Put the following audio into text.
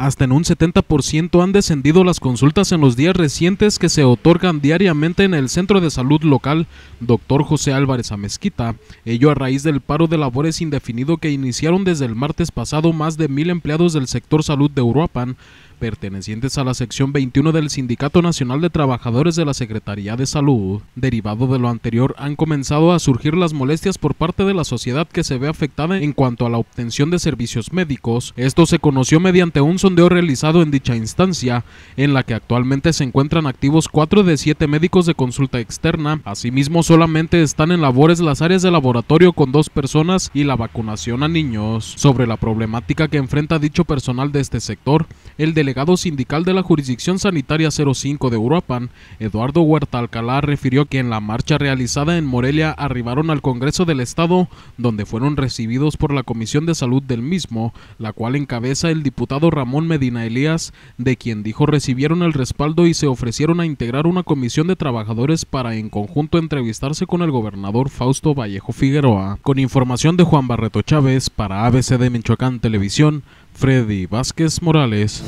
Hasta en un 70% han descendido las consultas en los días recientes que se otorgan diariamente en el Centro de Salud Local Dr. José Álvarez Amezquita, ello a raíz del paro de labores indefinido que iniciaron desde el martes pasado más de mil empleados del sector salud de Uruapan, pertenecientes a la sección 21 del Sindicato Nacional de Trabajadores de la Secretaría de Salud. Derivado de lo anterior, han comenzado a surgir las molestias por parte de la sociedad que se ve afectada en cuanto a la obtención de servicios médicos. Esto se conoció mediante un sondeo realizado en dicha instancia, en la que actualmente se encuentran activos 4 de 7 médicos de consulta externa. Asimismo, solamente están en labores las áreas de laboratorio con dos personas y la vacunación a niños. Sobre la problemática que enfrenta dicho personal de este sector, el del delegado sindical de la Jurisdicción Sanitaria 05 de Uruapan, Eduardo Huerta Alcalá, refirió que en la marcha realizada en Morelia arribaron al Congreso del Estado, donde fueron recibidos por la Comisión de Salud del mismo, la cual encabeza el diputado Ramón Medina Elías, de quien dijo recibieron el respaldo y se ofrecieron a integrar una comisión de trabajadores para en conjunto entrevistarse con el gobernador Fausto Vallejo Figueroa. Con información de Juan Barreto Chávez para ABC de Michoacán Televisión, Freddy Vázquez Morales.